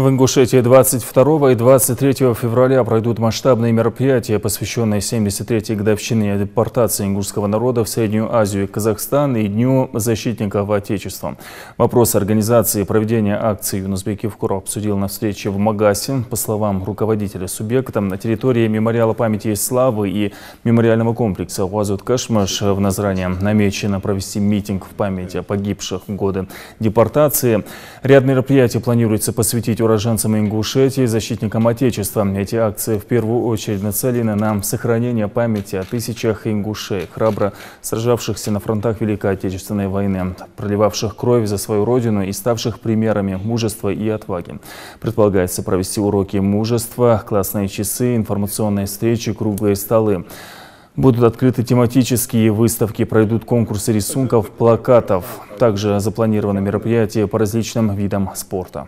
В Ингушетии 22 и 23 февраля пройдут масштабные мероприятия, посвященные 73-й годовщине депортации ингушского народа в Среднюю Азию и Казахстан и Дню защитников Отечества. Вопрос организации и проведения акции Юнус Бекивкур обсудил на встрече в Магасе. По словам руководителя субъекта, на территории мемориала памяти и славы и мемориального комплекса Уазут Кашмаш в Назране намечено провести митинг в память о погибших в годы депортации. Ряд мероприятий планируется посвятить уроженцем Ингушетии, защитникам Отечества. Эти акции в первую очередь нацелены на сохранение памяти о тысячах ингушей, храбро сражавшихся на фронтах Великой Отечественной войны, проливавших кровь за свою родину и ставших примерами мужества и отваги. Предполагается провести уроки мужества, классные часы, информационные встречи, круглые столы. Будут открыты тематические выставки, пройдут конкурсы рисунков, плакатов. Также запланированы мероприятия по различным видам спорта.